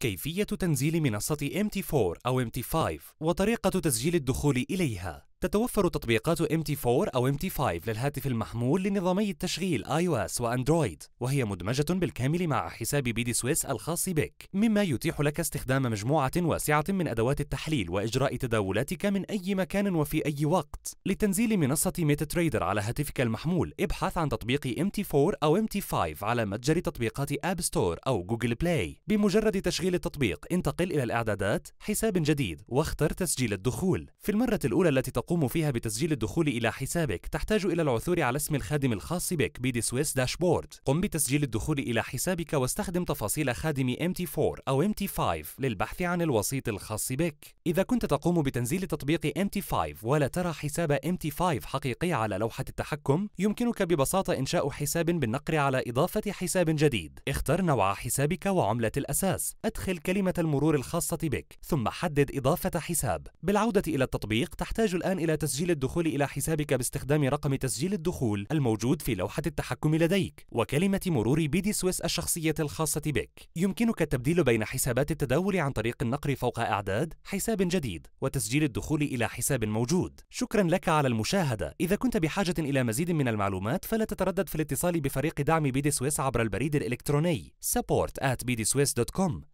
كيفية تنزيل منصة MT4 أو MT5 وطريقة تسجيل الدخول إليها تتوفر تطبيقات MT4 أو MT5 للهاتف المحمول لنظامي التشغيل iOS وأندرويد وهي مدمجة بالكامل مع حساب بيدي سويس الخاص بك مما يتيح لك استخدام مجموعة واسعة من أدوات التحليل وإجراء تداولاتك من أي مكان وفي أي وقت لتنزيل منصة ميتا تريدر على هاتفك المحمول ابحث عن تطبيق MT4 أو MT5 على متجر تطبيقات أب ستور أو جوجل بلاي بمجرد تشغيل التطبيق انتقل إلى الإعدادات حساب جديد واختر تسجيل الدخول في المرة الأولى التي تقوم تقوم فيها بتسجيل الدخول إلى حسابك تحتاج إلى العثور على اسم الخادم الخاص بك بيدي سويس داشبورد قم بتسجيل الدخول إلى حسابك واستخدم تفاصيل خادم MT4 أو MT5 للبحث عن الوسيط الخاص بك إذا كنت تقوم بتنزيل تطبيق MT5 ولا ترى حساب MT5 حقيقي على لوحة التحكم يمكنك ببساطة إنشاء حساب بالنقر على إضافة حساب جديد اختر نوع حسابك وعملة الأساس أدخل كلمة المرور الخاصة بك ثم حدد إضافة حساب بالعودة إلى التطبيق تحتاج الآن إلى تسجيل الدخول إلى حسابك باستخدام رقم تسجيل الدخول الموجود في لوحة التحكم لديك وكلمة مرور بيدي سويس الشخصية الخاصة بك. يمكنك التبديل بين حسابات التداول عن طريق النقر فوق إعداد حساب جديد وتسجيل الدخول إلى حساب موجود. شكرا لك على المشاهدة. إذا كنت بحاجة إلى مزيد من المعلومات فلا تتردد في الاتصال بفريق دعم بيدي سويس عبر البريد الإلكتروني support at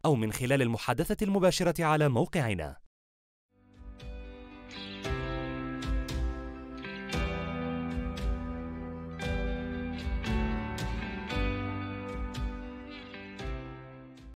أو من خلال المحادثة المباشرة على موقعنا.